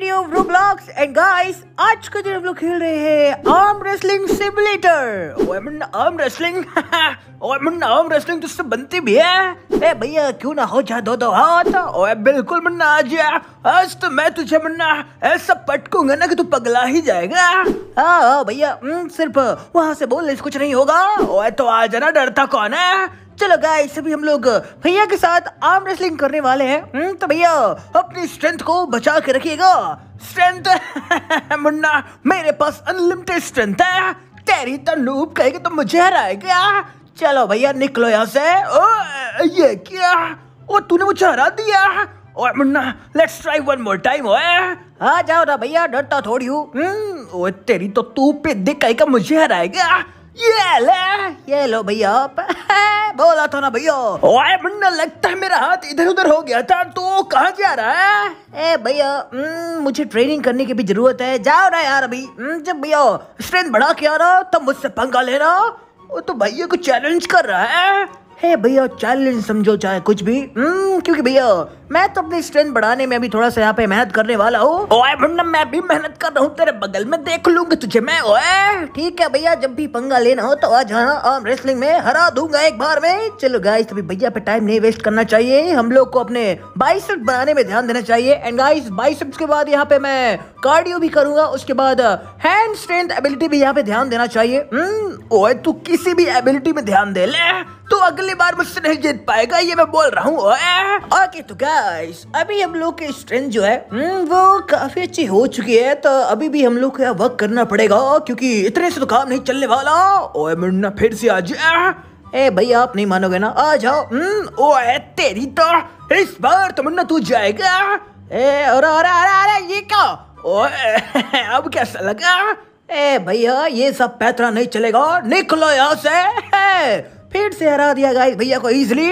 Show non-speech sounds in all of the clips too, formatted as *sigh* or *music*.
Video blogs and guys आज का दिन हम लोग खेल रहे हैं arm wrestling simulator women arm wrestling women arm wrestling तो सब बनती भी है ए भैया क्यों ना हो जा दो दो हाथ ओए बिल्कुल आ जा आज तो मैं तुझे मन्ना ऐसा पटकूंगा ना कि तू पगला ही जाएगा हां भैया हम्म, सिर्फ वहां से बोल ले कुछ नहीं होगा ओए तो आ जाना डरता कौन है चलो गाइस अभी हम लोग भैया के साथ आर्म रेसलिंग करने वाले हैं हम्म, तो भैया अपनी स्ट्रेंथ को बचा के रखिएगा स्ट्रेंथ *laughs* मुन्ना मेरे पास अनलिमिटेड स्ट्रेंथ है तेरी तो नूब कहेगी तो मुझे हराएगा चलो भैया निकलो यहाँ से ओ, ये क्या ओ तूने मुझे हरा दिया ओए Munna let's try one more time ओए आ जाओ ना भैया डरता थोड़ी हूँ हम्म, ओए तेरी तो तू पे दिख कहीं मुझे हराएगा ये ले ये लो भैया बोला था ना भैया मुन्ना लगता है मेरा हाथ इधर उधर हो गया था तो कहाँ जा रहा है ए भैया हम्म, मुझे ट्रेनिंग करने की भी जरूरत है जाओ ना यार अभी हम्म, जब भैया स्ट्रेंथ बढ़ा के आ रहा तब तो मुझसे पंगा लेना वो तो भैया को चैलेंज कर रहा है हे भैया चैलेंज समझो चाहे कुछ भी हम्म, क्योंकि भैया मैं तो अपनी स्ट्रेंथ बढ़ाने में अभी थोड़ा सा यहाँ पे मेहनत करने वाला हूँ मैं भी मेहनत कर रहा हूँ तेरे बगल में देख लूंगी तुझे मैं ठीक है भैया जब भी पंगा लेना हो तो आज हाँ आम रेसलिंग में हरा दूंगा एक बार में चलो गाइस तभी भैया पे टाइम नहीं वेस्ट करना चाहिए हम लोग को अपने बाइसेप्स बनाने में ध्यान देना चाहिए एंड गाइस बाइसेप्स के बाद यहाँ पे मैं कार्डियो भी करूंगा उसके बाद हैंड स्ट्रेंथ एबिलिटी भी यहाँ पे ध्यान देना चाहिए हम्म, ओए तू किसी भी एबिलिटी में ध्यान दे ले तू तो अगली बार मुझसे नहीं जीत पाएगा ये मैं बोल रहा हूँ ओके तो क्या गाइस अभी हम लोग की स्ट्रेंथ जो है हम्म, वो काफी अच्छी हो चुकी है तो अभी भी हम लोग को वर्क करना पड़ेगा क्योंकि इतने से तो काम नहीं चलने वाला ओए मुन्ना फिर से आज ए भाई आप नहीं मानोगे ना आ जाओ हम्म, ओए तेरी तो इस बार तो मुन्ना तू जाएगा ए और अरे अरे ये क्या ओए *laughs* अब कैसा लगा ए भैया ये सब पैतरा नहीं चलेगा निकलो यहाँ से *laughs* फिर से हरा दिया गाइस भैया को इजिली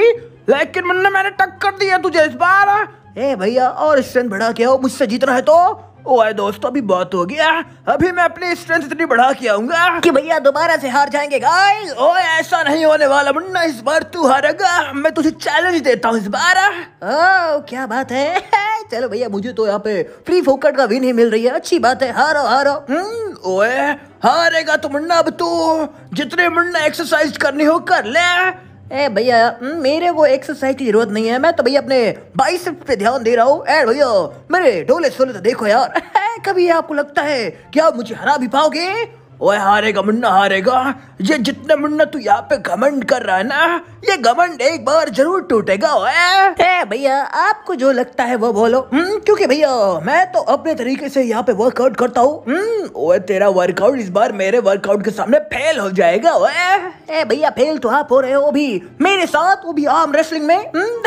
लेकिन मुन्ना मैंने टक्कर दी है तुझे इस बार ए भैया और स्ट्रेंथ बढ़ा के आओ मुझसे जीतना है तो ओए दोस्त अभी बहुत हो गया अभी मैं अपनी स्ट्रेंथ इतनी बढ़ा के आऊंगा कि भैया दोबारा से हार जाएंगे गाइस ओए ऐसा नहीं होने वाला मुन्ना इस बार तू हारेगा मैं तुझे चैलेंज देता हूँ इस बार ओ क्या बात है *laughs* चलो भैया मुझे तो यहाँ पे फ्री फोकट का भी नहीं मिल रही है अच्छी बात है हारो हारो हम्म, ओए हारेगा तो मुन्ना अब तू जितने मुन्ना एक्सरसाइज करनी हो कर ले ए भैया हम्म, मेरे वो एक्सरसाइज की जरूरत नहीं है मैं तो भैया अपने बाइसेप पे ध्यान दे रहा हूँ भैया मेरे डोले सोले तो देखो यार *laughs* कभी आपको लगता है कि आप मुझे हरा भी पाओगे ओए हारेगा मुन्ना हारेगा ये जितना मुन्ना तू यहाँ पे घमंड कर रहा है ना ये घमंड एक बार जरूर टूटेगा ओए भैया आपको जो लगता है वो बोलो हम्म, क्योंकि भैया मैं तो अपने तरीके से यहाँ पे वर्कआउट करता हूँ हम्म, ओए तेरा वर्कआउट इस बार मेरे वर्कआउट के सामने फेल हो जाएगा ओए भैया फेल तो आप हो रहे हो भी मेरे साथ वो भी आर्म रेसलिंग में हम्म,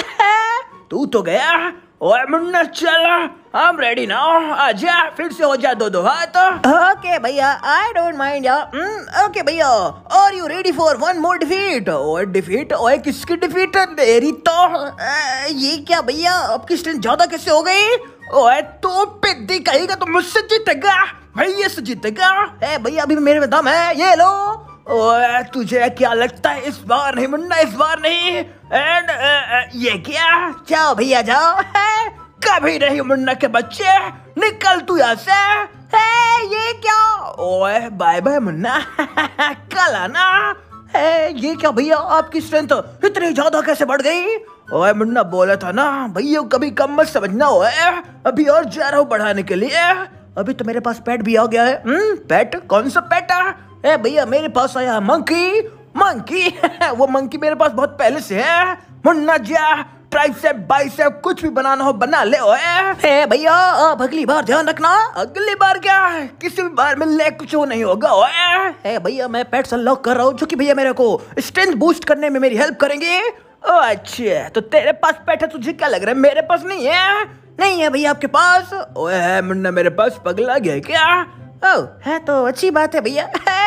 *laughs* तू तो गया ओए मुन्ना चला आई एम रेडी ना आजा फिर से हो जा दो दो हाँ तो ओके भैया आई डोंट माइंड यार ओके भैया are you ready for one more defeat ओए डिफीट ओए किसकी डिफीट मेरी तो ये क्या भैया आपकी स्ट्रेंथ ज्यादा कैसे हो गई ओए तो पे दिखाएगा तो मुझसे जीतेगा भैया से जीतेगा ए भैया अभी मेरे में दम है ये लो ओए तुझे क्या लगता है इस बार नहीं मुन्ना इस बार नहीं एंड uh, uh, ये क्या जाओ भैया जाओ है कभी नहीं मुन्ना के बच्चे निकल तू यहाँ से है ये क्या ओए बाय बाय मुन्ना *laughs* कल आना है ये क्या भैया आपकी स्ट्रेंथ इतनी ज्यादा कैसे बढ़ गई ओए मुन्ना बोला था ना भैया कभी कम मत समझना ओए अभी और जा रहा हूँ बढ़ाने के लिए अभी तो मेरे पास पेट भी आ गया है पेट हम्म, कौन सा पेट ए भैया मेरे पास आया मंकी मंकी *laughs* वो मंकी मेरे पास बहुत पहले से है मुन्ना जा ट्राइसेप बाइसेप कुछ भी बनाना हो बना ले ओए भैया आप अगली बार ध्यान रखना अगली बार क्या किसी भी बार में ले कुछ हो नहीं होगा ओए भैया मैं पेट्स अनलॉक कर रहा हूँ जो कि भैया मेरे को स्ट्रेंथ बूस्ट करने में मेरी हेल्प करेंगे ओ अच्छा तो तेरे पास पेट है तुझे क्या लग रहा है मेरे पास नहीं है नहीं है भैया आपके पास ओए मुन्ना मेरे पास पगला गया क्या ओ है तो अच्छी बात है भैया *laughs*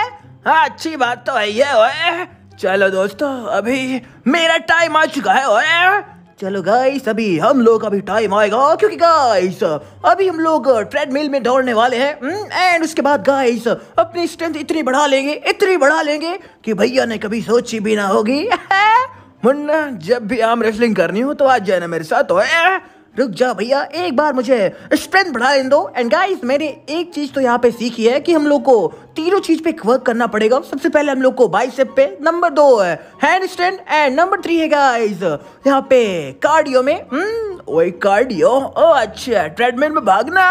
हाँ, अच्छी बात तो है ये ओए चलो दोस्तों अभी मेरा टाइम आ चुका है ओए चलो गाइस अभी हम लोग अभी टाइम आएगा क्योंकि गाइस अभी हम लोग ट्रेडमिल में दौड़ने वाले हैं एंड हम्म, उसके बाद गाइस अपनी स्ट्रेंथ इतनी बढ़ा लेंगे इतनी बढ़ा लेंगे कि भैया ने कभी सोची भी ना होगी *laughs* मुन्ना जब भी आम रेसलिंग करनी हो तो आज जाना मेरे साथ ओए रुक जा भैया एक बार मुझे स्ट्रेंथ बढ़ा दो एंड गाइस मैंने एक चीज तो यहाँ पे सीखी है कि हम लोग को तीनों चीज पे वर्क करना पड़ेगा सबसे पहले हम लोग को बाइसेप पे नंबर दो है hand strength and number three है गाइस यहाँ पे कार्डियो में हम्म, वही कार्डियो ओ अच्छा ट्रेडमिल में भागना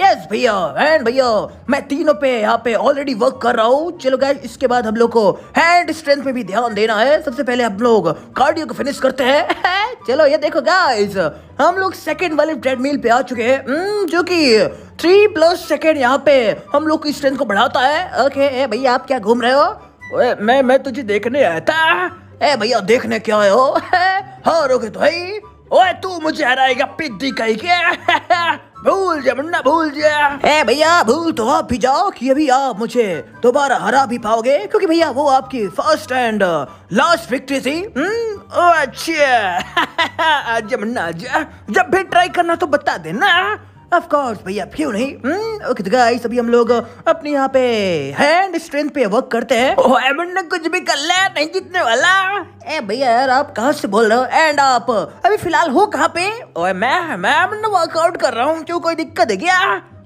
यस भैया एंड भैया मैं तीनों पे यहाँ पे ऑलरेडी वर्क कर रहा हूँ चलो गाइस इसके बाद हम लोग को हैंड स्ट्रेंथ पे भी ध्यान देना है सबसे पहले हम लोग कार्डियो को फिनिश करते हैं *laughs* चलो ये देखो गाइस हम लोग सेकंड वाले ट्रेडमिल पे आ चुके हैं हम्म, जो कि थ्री प्लस सेकेंड यहाँ पे हम लोग की स्ट्रेंथ को बढ़ाता है ओके भैया आप क्या घूम रहे हो ए, मैं मैं तुझे देखने आया था ए भैया देखने क्या आए हो *laughs* हाँ रोके तो भाई ओए तू मुझे हराएगा पिद्दी कहीं के *laughs* भूल जा मुन्ना भूल जा भैया भूल तो आप भी जाओ कि अभी आप मुझे दोबारा हरा भी पाओगे क्योंकि भैया वो आपकी फर्स्ट एंड लास्ट विक्ट्री थी हम्म, ओ अच्छा *laughs* आज मुन्ना जब भी ट्राई करना तो बता देना ऑफ कोर्स भैया क्यों नहीं ओके तो गाइस अभी हम लोग अपने यहाँ पे हैंड स्ट्रेंथ पे वर्क करते हैं ओ एमन ने कुछ भी कर लिया नहीं जीतने वाला ए भैया यार आप कहाँ से बोल रहे हो एंड आप अभी फिलहाल हो कहाँ पे ओ मैं मैं एमन वर्कआउट कर रहा हूँ क्यों कोई दिक्कत है क्या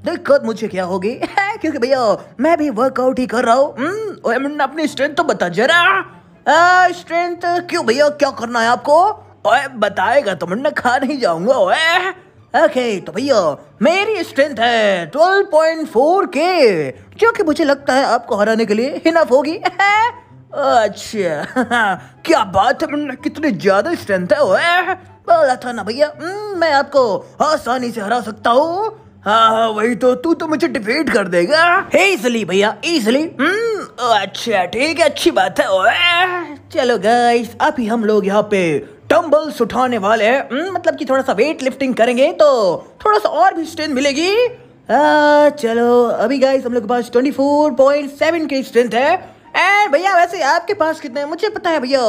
दिक्कत मुझे क्या होगी *laughs* क्योंकि भैया मैं भी वर्कआउट ही कर रहा हूँ हम्म, अपनी स्ट्रेंथ तो बता जरा स्ट्रेंथ क्यों भैया क्या करना है आपको ओए बताएगा तो मैं खा नहीं जाऊंगा ओए ओके तो भैया मेरी स्ट्रेंथ है 12.4 के जो कि मुझे लगता है आपको हराने के लिए हिनाफ होगी अच्छा क्या बात है कितनी ज्यादा स्ट्रेंथ है ओए बोला था ना भैया हम्म, मैं आपको आसानी से हरा सकता हूँ हाँ हाँ वही तो तू तो मुझे डिफीट कर देगा इजली भैया इजली हम्म, अच्छा ठीक है अच्छी बात है ओए चलो गाइस अभी हम लोग यहाँ पे डम्बल्स उठाने वाले हैं हम्म, मतलब कि थोड़ा सा वेट लिफ्टिंग करेंगे तो थोड़ा सा और भी स्ट्रेंथ मिलेगी आ, चलो अभी गाइस हम लोग के पास 24.7 के स्ट्रेंथ है एंड भैया वैसे आपके पास कितने है? मुझे पता है भैया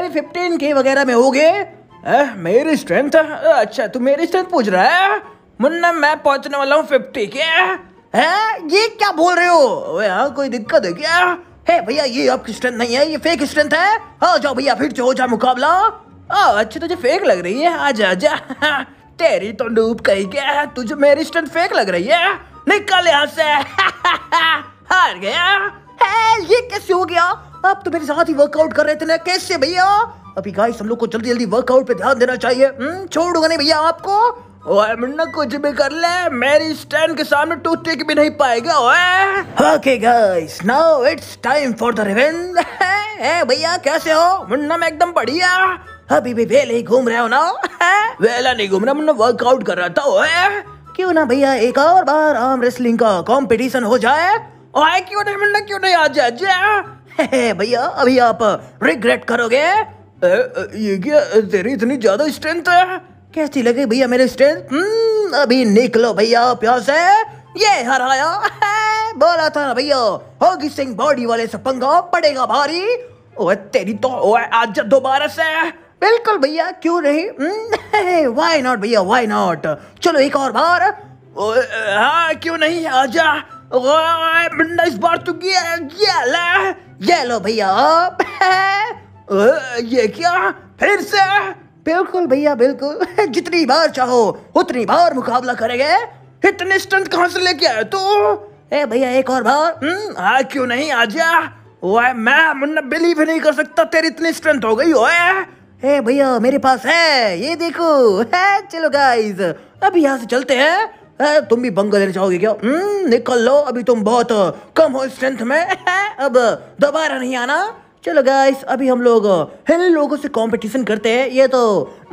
अभी 15 के वगैरह में हो गए मेरी स्ट्रेंथ अच्छा तू मेरी स्ट्रेंथ पूछ रहा है मुन्ना मैं पहुंचने वाला हूँ फिफ्टी के है ये क्या बोल रहे हो यहाँ कोई दिक्कत है क्या है भैया ये आपकी स्ट्रेंथ नहीं है ये फेक स्ट्रेंथ है हो हाँ, जाओ भैया फिर से हो जाए मुकाबला अच्छी तुझे फेक लग रही है आ जा जा तेरी तो डूब कही क्या तुझे मेरी स्टन फेक लग रही है निकल यहाँ से हार गया है ये कैसे हो गया अब तो मेरे साथ ही वर्कआउट कर रहे थे ना कैसे भैया अभी गाइस हम लोग को जल्दी जल्दी वर्कआउट पे ध्यान देना चाहिए हम्म, छोड़ूंगा नहीं भैया आपको ओए मुन्ना कुछ भी कर ले मेरी स्टैंड के सामने टूटने की भी नहीं पाएगा ओए okay guys now it's time for the revenge ए भैया कैसे हो मुन्ना मैं एकदम बढ़िया अभी भी वेला ही घूम रहे हो ना वेला नहीं घूम रहा मैं वर्कआउट कर रहा था क्यों ना भैया एक और बार आम रेसलिंग का कॉम्पिटिशन हो जाए क्यों नहीं क्यों नहीं आज आज *laughs* भैया अभी आप रिग्रेट करोगे ये क्या तेरी इतनी ज्यादा स्ट्रेंथ है कैसी लगी भैया मेरी स्ट्रेंथ हम्म, अभी निकलो भैया प्यास है ये हराया बोला था भैया होगी सिंह बॉडी वाले से पंगा पड़ेगा भारी ओए तेरी तो ओए आज दोबारा से बिल्कुल भैया क्यों नहीं वाई हम्म, नॉट *laughs* भैया वाई नॉट चलो एक और बार हाँ क्यों नहीं आजा इस बार तो गया, ये लो भैया *laughs* ये क्या फिर से बिल्कुल भैया बिल्कुल *laughs* जितनी बार चाहो उतनी बार मुकाबला करेंगे इतने स्टंट कहाँ से लेके आए तो ए भैया एक और बार हम्म, हा क्यों नहीं आजा ओए मैं मुन्ना बिलीव नहीं कर सकता तेरी इतनी स्ट्रेंथ हो गई ओए हे भैया मेरे पास है ये देखो है चलो गाइस अभी यहाँ से चलते हैं है, तुम भी बंगा लेना चाहोगे क्या हम्म, निकल लो अभी तुम बहुत कम हो स्ट्रेंथ में है, अब दोबारा नहीं आना चलो गाइस अभी हम लोग हेले लोगों से कंपटीशन करते हैं ये तो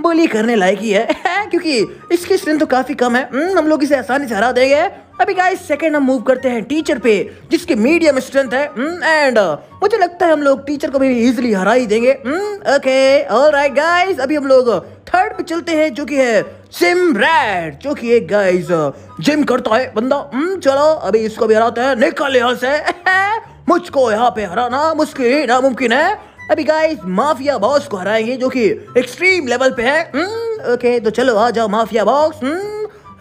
बोली करने लायक ही है, *laughs* है क्योंकि इसकी स्ट्रेंथ तो काफ़ी कम है हम्म, हम लोग इसे आसानी से हरा देंगे अभी गाइस सेकंड हम मूव करते हैं टीचर पे जिसके मीडियम स्ट्रेंथ है एंड हम्म, uh, मुझे लगता है हम लोग टीचर को भी इजीली हरा ही देंगे ओके ऑलराइट गाइस अभी हम लोग थर्ड uh, पे चलते हैं जो कि है सिम रैड जो कि एक गाइस जिम uh, करता है बंदा हम्म, चलो अभी इसको भी हराते हैं निकल यहां से *laughs* मुझको यहां पे हराना मुश्किल ही नामुमकिन है अभी गाइस माफिया बॉस को हराएंगे जो कि एक्सट्रीम लेवल पे है ओके हम्म, तो चलो आ जाओ mafia boss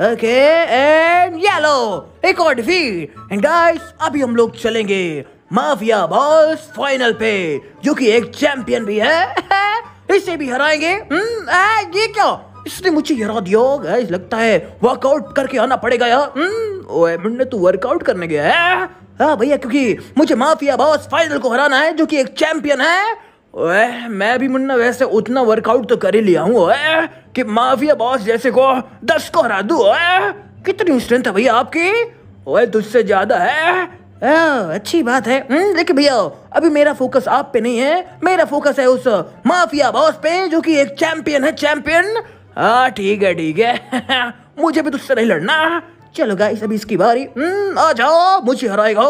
Okay, and yellow. एक और डिफीट एंड गाइस अभी हम लोग चलेंगे माफिया बॉस फाइनल पे जो कि एक चैंपियन भी है *laughs* इसे भी हराएंगे हम्म ये क्या इसने मुझे हरा दिया गाइस लगता है वर्कआउट करके आना पड़ेगा यार हम्म ओए मुन्ने तू वर्कआउट करने गया है हाँ भैया क्योंकि मुझे माफिया बॉस फाइनल को हराना है जो कि एक चैंपियन है ओए मैं भी मुन्ना वैसे उतना वर्कआउट तो कर ही लिया हूँ ओए कि माफिया बॉस जैसे को दस को हरा दू ओए कितनी स्ट्रेंथ है भैया आपकी ओए तुझसे ज़्यादा है ओ, अच्छी बात है लेकिन हम्म, भैया अभी मेरा फोकस आप पे नहीं है मेरा फोकस है उस माफिया बॉस पे जो कि एक चैंपियन है चैंपियन हाँ ठीक है ठीक है *laughs* मुझे भी तुझसे नहीं लड़ना चलो गाइस अभी इसकी बारी हम्म, आ जाओ मुझे हराएगा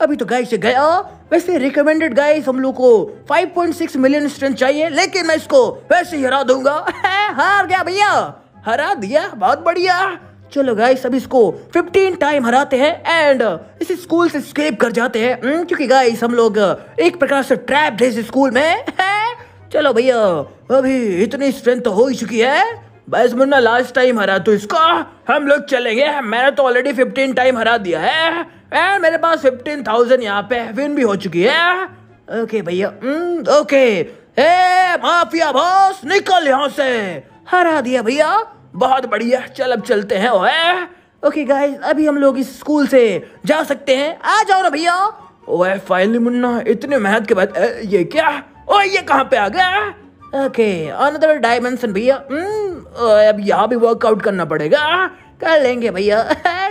अभी तो गाइस गया वैसे रिकमेंडेड गाइस हम लोग को 5.6 मिलियन स्ट्रेंथ चाहिए लेकिन मैं इसको वैसे ही हरा दूंगा *laughs* हार गया भैया हरा दिया बहुत बढ़िया चलो गाइस अभी इसको 15 टाइम हराते हैं एंड इस स्कूल से स्केप कर जाते हैं हम्म, क्योंकि गाइस हम लोग एक प्रकार से ट्रैप थे स्कूल में *laughs* चलो भैया अभी इतनी स्ट्रेंथ तो हो ही चुकी है बस मुन्ना लास्ट टाइम हरा तो इसको हम लोग चलेंगे मैंने तो ऑलरेडी फिफ्टीन टाइम हरा दिया है एंड मेरे पास फिफ्टीन थाउजेंड यहाँ पे विन भी हो चुकी है ओके भैया ओके hmm, ए माफिया बॉस निकल यहाँ से हरा दिया भैया बहुत बढ़िया चल अब चलते हैं ओए ओके गाइस अभी हम लोग इस स्कूल से जा सकते हैं आ जाओ ना भैया ओए फाइनली मुन्ना इतने मेहनत के बाद ए, ये क्या ओए ये कहाँ पे आ गया ओके अनदर डायमेंशन भैया hmm, अब यहाँ भी वर्कआउट करना पड़ेगा कर लेंगे भैया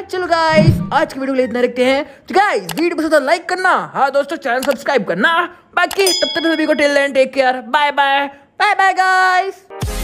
*laughs* चलो गाइस आज की वीडियो के लिए इतना रखते हैं तो गाइस वीडियो पसंद तो लाइक करना हाँ दोस्तों चैनल सब्सक्राइब करना बाकी तब तक सभी को tell and take care bye bye bye bye guys